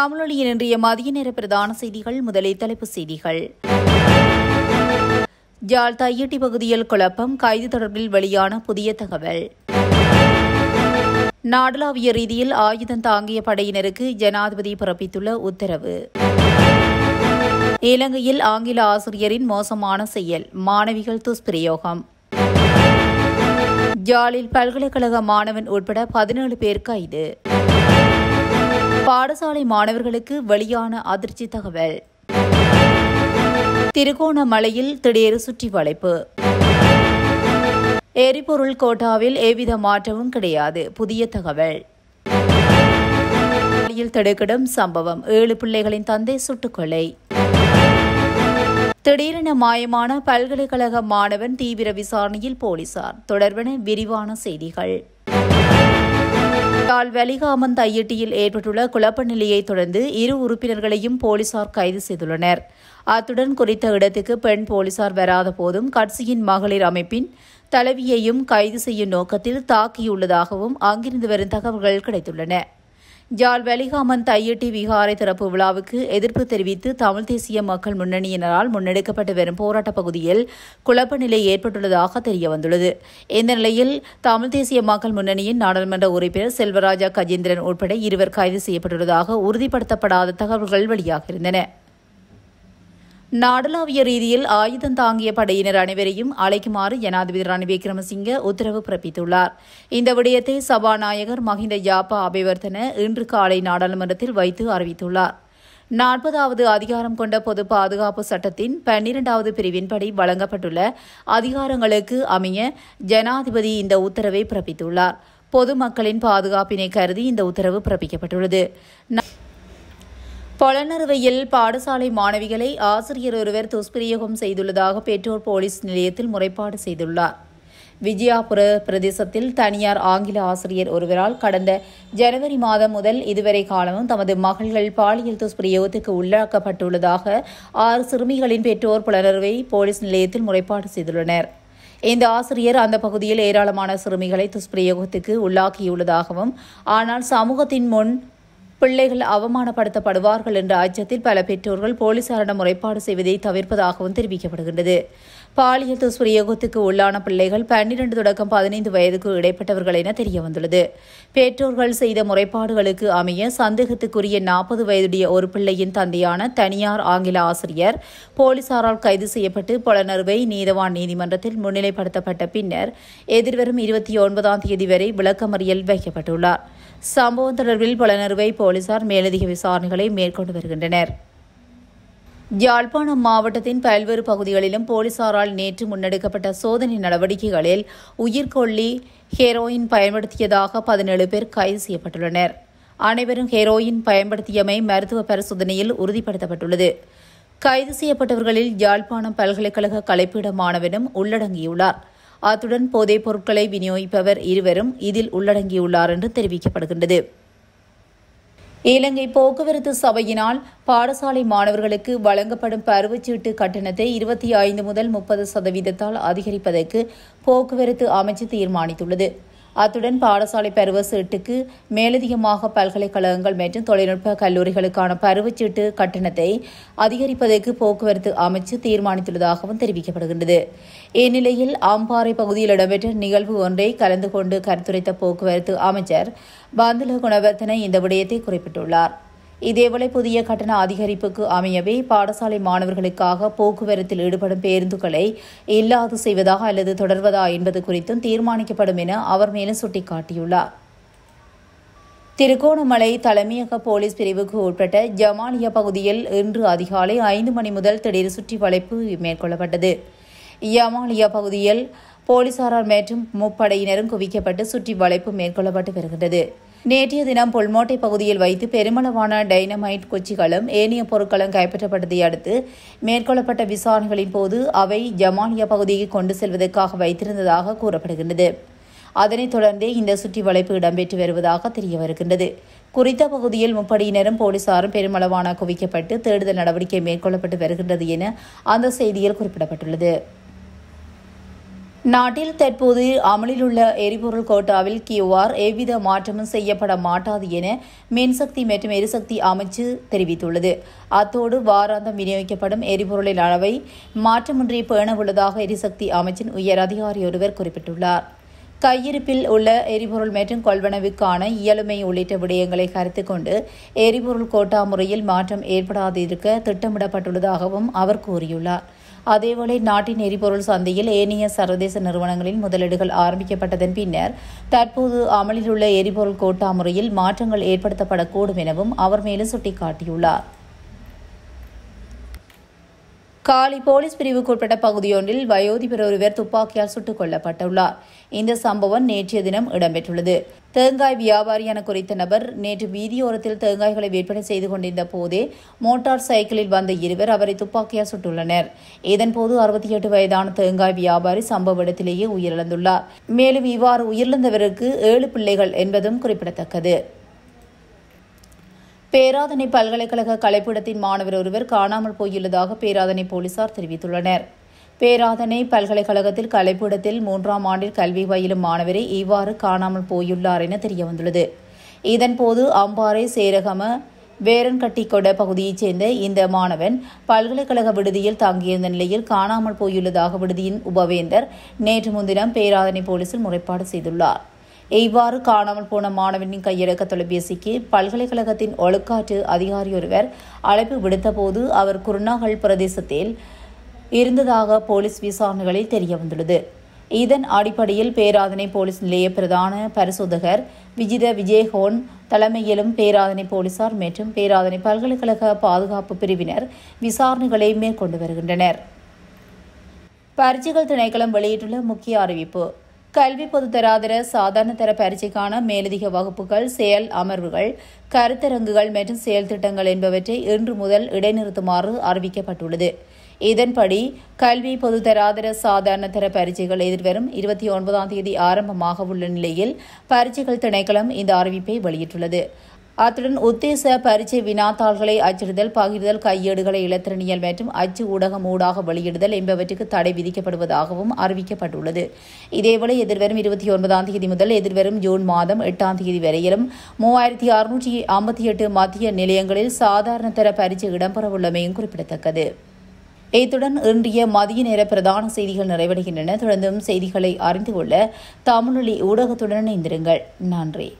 தமிழொலியின் இன்றைய மதிய நேர பிரதான செய்திகள் முதலில் தலைப்புச் செய்திகள் ஜாழ் தையட்டி பகுதியில் குழப்பம் கைது தொடர்பில் வெளியான புதிய தகவல் நாடளாவிய ரீதியில் ஆயுதம் தாங்கிய படையினருக்கு ஜனாதிபதி பிறப்பித்துள்ள உத்தரவு இலங்கையில் ஆங்கில ஆசிரியரின் மோசமான செயல் மாணவிகள் துஷ்பிரயோகம் ஜாலில் பல்கலைக்கழக மாணவன் உட்பட பதினேழு பேர் கைது பாடசாலை மாணவர்களுக்கு வெளியான அதிர்ச்சி தகவல் திருகோணமலையில் திடீர் சுற்றி வளைப்பு எரிபொருள் கோட்டாவில் எவ்வித மாற்றமும் கிடையாது புதிய தகவல் திடுக்கிடும் சம்பவம் ஏழு பிள்ளைகளின் தந்தை சுட்டுக்கொலை திடீரென மாயமான பல்கலைக்கழக மாணவன் தீவிர விசாரணையில் போலீசார் தொடர்பென விரிவான செய்திகள் இதனால் வெலிகாமந்த் ஐஐடியில் ஏற்பட்டுள்ள குழப்ப நிலையை தொடர்ந்து இரு உறுப்பினர்களையும் போலீசார் கைது செய்துள்ளனர் அத்துடன் குறித்த இடத்துக்கு பெண் போலீசார் வராத போதும் கட்சியின் மகளிர் அமைப்பின் தலைவியையும் கைது செய்யும் நோக்கத்தில் தாக்கியுள்ளதாகவும் அங்கிருந்து வரும் தகவல்கள் கிடைத்துள்ளன யாழ் வெலிகாமன் தையட்டி விகாரை திறப்பு விழாவுக்கு எதிர்ப்பு தெரிவித்து தமிழ் தேசிய மக்கள் முன்னணியினரால் முன்னெடுக்கப்பட்டு வரும் போராட்டப் பகுதியில் குழப்ப நிலை ஏற்பட்டுள்ளதாக தெரியவந்துள்ளது இந்த நிலையில் தமிழ் தேசிய மக்கள் முன்னணியின் நாடாளுமன்ற உறுப்பினர் செல்வராஜா கஜேந்திரன் உட்பட இருவர் கைது செய்யப்பட்டுள்ளதாக உறுதிப்படுத்தப்படாத தகவல்கள் வெளியாகியிருந்தன நாடளாவிய ரீதியில் ஆயுதம் தாங்கிய படையினர் அனைவரையும் அழைக்குமாறு ஜனாதிபதி ரணில் விக்ரமசிங்க உத்தரவு பிறப்பித்துள்ளார் இந்த விடயத்தை சபாநாயகர் மஹிந்த யாப்பா அபிவர்த்தன இன்று காலை நாடாளுமன்றத்தில் வைத்து அறிவித்துள்ளார் நாற்பதாவது அதிகாரம் கொண்ட பொது பாதுகாப்பு சட்டத்தின் பன்னிரண்டாவது பிரிவின்படி வழங்கப்பட்டுள்ள அதிகாரங்களுக்கு அமைய ஜனாதிபதி இந்த உத்தரவை பிறப்பித்துள்ளார் பொதுமக்களின் பாதுகாப்பினை கருதி இந்த உத்தரவு பிறப்பிக்கப்பட்டுள்ளது பொலனறுவையில் பாடசாலை மாணவிகளை ஆசிரியர் ஒருவர் துஷ்பிரயோகம் செய்துள்ளதாக பெற்றோர் போலீஸ் நிலையத்தில் முறைப்பாடு செய்துள்ளார் விஜயாபுர பிரதேசத்தில் தனியார் ஆங்கில ஆசிரியர் ஒருவரால் கடந்த ஜனவரி மாதம் முதல் இதுவரை காலமும் தமது மகள்கள் பாலியல் துஷ்பிரயோகத்துக்கு உள்ளாக்கப்பட்டுள்ளதாக ஆறு சிறுமிகளின் பெற்றோர் புலனறுவை போலீஸ் நிலையத்தில் முறைப்பாடு செய்துள்ளனர் இந்த ஆசிரியர் அந்த பகுதியில் ஏராளமான சிறுமிகளை துஷ்பிரயோகத்துக்கு உள்ளாக்கியுள்ளதாகவும் ஆனால் சமூகத்தின் முன் பிள்ளைகள் அவமானப்படுத்தப்படுவார்கள் என்ற அச்சத்தில் பல பெற்றோர்கள் போலீசாரிடம் முறைப்பாடு செய்வதை தவிர்ப்பதாகவும் தெரிவிக்கப்படுகின்றது பாலியல் துஷ்பிரயோகத்துக்கு உள்ளான பிள்ளைகள் பன்னிரண்டு தொடக்கம் பதினைந்து வயதுக்கு இடைப்பட்டவர்கள் என தெரிய வந்துள்ளது பெற்றோர்கள் செய்த முறைப்பாடுகளுக்கு அமைய சந்தேகத்துக்குரிய நாற்பது வயதுடைய ஒரு பிள்ளையின் தந்தையான தனியார் ஆங்கில ஆசிரியர் போலீசாரால் கைது செய்யப்பட்டு புலனர்வை நீதவான் நீதிமன்றத்தில் முன்னிலைப்படுத்தப்பட்ட பின்னர் எதிர்வரும் இருபத்தி ஒன்பதாம் தேதி வரை விளக்கமறியல் வைக்கப்பட்டுள்ளார் சம்பவம் தொடர்பில் புலனறுவை போலீசார் மேலதிக விசாரணைகளை மேற்கொண்டு வருகின்றனர் யாழ்ப்பாணம் மாவட்டத்தின் பல்வேறு பகுதிகளிலும் போலீசாரால் நேற்று முன்னெடுக்கப்பட்ட சோதனை நடவடிக்கைகளில் உயிர்கொல்லி ஹெரோயின் பயன்படுத்தியதாக பதினேழு பேர் கைது செய்யப்பட்டுள்ளனர் அனைவரும் ஹெரோயின் பயன்படுத்தியமை மருத்துவ பரிசோதனையில் உறுதிப்படுத்தப்பட்டுள்ளது கைது செய்யப்பட்டவர்களில் யாழ்ப்பாணம் பல்கலைக்கழக கலைப்பீட மாணவனும் உள்ளடங்கியுள்ளார் அத்துடன் போதைப் பொருட்களை விநியோகிப்பவர் இருவரும் இதில் உள்ளடங்கியுள்ளார் என்று தெரிவிக்கப்படுகின்றது இலங்கை போக்குவரத்து சபையினால் பாடசாலை மாணவர்களுக்கு வழங்கப்படும் பருவச்சீட்டு கட்டணத்தை இருபத்தி ஐந்து முதல் முப்பது சதவீதத்தால் அதிகரிப்பதற்கு போக்குவரத்து அமைச்சு தீர்மானித்துள்ளது அத்துடன் பாடசாலை சீட்டுக்கு மேலதிகமாக பல்கலைக்கழகங்கள் மற்றும் தொழில்நுட்ப கல்லூரிகளுக்கான பருவச்சீட்டு கட்டணத்தை அதிகரிப்பதற்கு போக்குவரத்து அமைச்சு தீர்மானித்துள்ளதாகவும் தெரிவிக்கப்படுகின்றது இந்நிலையில் ஆம்பாறை பகுதியில் இடம்பெற்ற நிகழ்வு ஒன்றை கலந்து கொண்டு கருத்துரைத்த போக்குவரத்து அமைச்சர் பந்துல குணவர்த்தனை இந்த விடயத்தை குறிப்பிட்டுள்ளார் இதேவேளை புதிய கட்டண அதிகரிப்புக்கு அமையவே பாடசாலை மாணவர்களுக்காக போக்குவரத்தில் ஈடுபடும் பேருந்துகளை இல்லாது செய்வதா அல்லது தொடர்வதா என்பது குறித்தும் தீர்மானிக்கப்படும் என அவர் மேலும் சுட்டிக்காட்டியுள்ளார் திருகோணமலை தலைமையக போலீஸ் பிரிவுக்கு உட்பட்ட ஜமானிய பகுதியில் இன்று அதிகாலை ஐந்து மணி முதல் திடீர் சுற்றி வளைப்பு மேற்கொள்ளப்பட்டது யமாலியா பகுதியில் போலீசாரால் மற்றும் முப்படையினரும் குவிக்கப்பட்டு சுற்றி வளைப்பு மேற்கொள்ளப்பட்டு வருகின்றது நேற்றைய தினம் பொல்மோட்டை பகுதியில் வைத்து பெருமளவான டைனமைட் குச்சிகளும் ஏனைய பொருட்களும் கைப்பற்றப்பட்டதை அடுத்து மேற்கொள்ளப்பட்ட விசாரணைகளின் போது அவை ஜமானிய பகுதிக்கு கொண்டு செல்வதற்காக வைத்திருந்ததாக கூறப்படுகின்றது அதனைத் தொடர்ந்தே இந்த சுற்றி வளைப்பு இடம்பெற்று வருவதாக தெரிய வருகின்றது குறித்த பகுதியில் முப்படையினரும் போலீசாரும் பெருமளவான குவிக்கப்பட்டு தேடுதல் நடவடிக்கை மேற்கொள்ளப்பட்டு வருகின்றது என அந்த செய்தியில் குறிப்பிடப்பட்டுள்ளது நாட்டில் தற்போது அமலில் உள்ள எரிபொருள் கோட்டாவில் கியூஆர் எவ்வித மாற்றமும் செய்யப்பட மாட்டாது என மின்சக்தி மற்றும் எரிசக்தி அமைச்சு தெரிவித்துள்ளது அத்தோடு வாராந்தம் விநியோகிக்கப்படும் எரிபொருளின் அளவை மாற்றமின்றி பேணவுள்ளதாக எரிசக்தி அமைச்சின் உயர் அதிகாரி ஒருவர் குறிப்பிட்டுள்ளார் கையிருப்பில் உள்ள எரிபொருள் மற்றும் கொள்வனவுக்கான இயலுமை உள்ளிட்ட விடயங்களை கருத்து கொண்டு எரிபொருள் கோட்டா முறையில் மாற்றம் ஏற்படாதிருக்க திட்டமிடப்பட்டுள்ளதாகவும் அவர் கூறியுள்ளார் அதேவேளை நாட்டின் எரிபொருள் சந்தையில் ஏனைய சர்வதேச நிறுவனங்களின் முதலீடுகள் ஆரம்பிக்கப்பட்டதன் பின்னர் தற்போது அமலில் உள்ள எரிபொருள் கோட்டா முறையில் மாற்றங்கள் ஏற்படுத்தப்படக்கூடும் எனவும் அவர் மேலும் சுட்டிக்காட்டியுள்ளார் காலி போலீஸ் பிரிவுக்குட்பட்ட பகுதியொன்றில் வயோதிபர் ஒருவர் துப்பாக்கியால் சுட்டுக் கொல்லப்பட்டுள்ளார் இந்த சம்பவம் நேற்றைய தினம் இடம்பெற்றுள்ளது தேங்காய் வியாபாரி என குறித்த நபர் நேற்று வீதியோரத்தில் தேங்காய்களை விற்பனை செய்து கொண்டிருந்த போதே மோட்டார் சைக்கிளில் வந்த இருவர் அவரை துப்பாக்கியால் சுட்டுள்ளனர் இதன்போது அறுபத்தி எட்டு வயதான தேங்காய் வியாபாரி சம்பவ இடத்திலேயே உயிரிழந்துள்ளார் மேலும் இவ்வாறு உயிரிழந்தவருக்கு ஏழு பிள்ளைகள் என்பதும் குறிப்பிடத்தக்கது பேராதனை பல்கலைக்கழக கலைப்பிடத்தின் மாணவர் ஒருவர் காணாமல் போயுள்ளதாக பேராதனை போலீசார் தெரிவித்துள்ளனர் பேராதனை பல்கலைக்கழகத்தில் கலைப்பிடத்தில் மூன்றாம் ஆண்டில் கல்வி பயிலும் மாணவரை இவ்வாறு காணாமல் போயுள்ளார் என தெரியவந்துள்ளது இதன்போது அம்பாறை சேரகம வேரன்கட்டிக்கொட பகுதியைச் சேர்ந்த இந்த மாணவன் பல்கலைக்கழக விடுதியில் தங்கியிருந்த நிலையில் காணாமல் போயுள்ளதாக விடுதியின் உபவேந்தர் நேற்று முன்தினம் பேராதனை போலீசில் முறைப்பாடு செய்துள்ளார் இவ்வாறு காணாமல் போன மாணவனின் கையடக்க தொலைபேசிக்கு பல்கலைக்கழகத்தின் ஒழுக்காற்று அதிகாரி ஒருவர் அழைப்பு விடுத்தபோது அவர் குருநாகல் பிரதேசத்தில் இருந்ததாக போலீஸ் விசாரணைகளில் தெரியவந்துள்ளது இதன் அடிப்படையில் பேராதனை போலீஸ் நிலைய பிரதான பரிசோதகர் விஜித விஜயகோன் தலைமையிலும் பேராதனை போலீசார் மற்றும் பேராதனை பல்கலைக்கழக பாதுகாப்பு பிரிவினர் விசாரணைகளை மேற்கொண்டு வருகின்றனர் பரிசுகள் திணைக்களம் வெளியிட்டுள்ள முக்கிய அறிவிப்பு கல்வி பொதுத்தராதர சாதாரண தர பரீட்சைக்கான மேலதிக வகுப்புகள் செயல் அமர்வுகள் கருத்தரங்குகள் மற்றும் செயல் திட்டங்கள் என்பவற்றை இன்று முதல் இடைநிறுத்துமாறு அறிவிக்கப்பட்டுள்ளது இதன்படி கல்வி பொதுத்தராதர சாதாரண தர பரீட்சைகள் எதிர்வரும் இருபத்தி ஒன்பதாம் தேதி ஆரம்பமாக உள்ள நிலையில் பரீட்சைகள் திணைக்களம் இந்த அறிவிப்பை வெளியிட்டுள்ளது அத்துடன் உத்தேச பரீட்சை வினாத்தாள்களை அச்சிடுதல் பகிர்தல் கையேடுகளை இலத்திரணியல் மற்றும் அச்சு ஊடகம் ஊடாக வெளியிடுதல் என்பவற்றுக்கு தடை விதிக்கப்படுவதாகவும் அறிவிக்கப்பட்டுள்ளது இதேவேளை எதிர்வரும் இருபத்தி ஒன்பதாம் தேதி முதல் எதிர்வரும் ஜூன் மாதம் எட்டாம் தேதி வரையிலும் மூவாயிரத்தி அறுநூற்றி ஐம்பத்தி எட்டு மத்திய நிலையங்களில் சாதாரண தர பரீட்சை இடம்பெறவுள்ளமையும் குறிப்பிடத்தக்கது இத்துடன் இன்றைய மதிய நேர பிரதான செய்திகள் நிறைவடைகின்றன தொடர்ந்தும் செய்திகளை அறிந்து கொள்ள தமிழொலி ஊடகத்துடன் இணைந்திருங்கள் நன்றி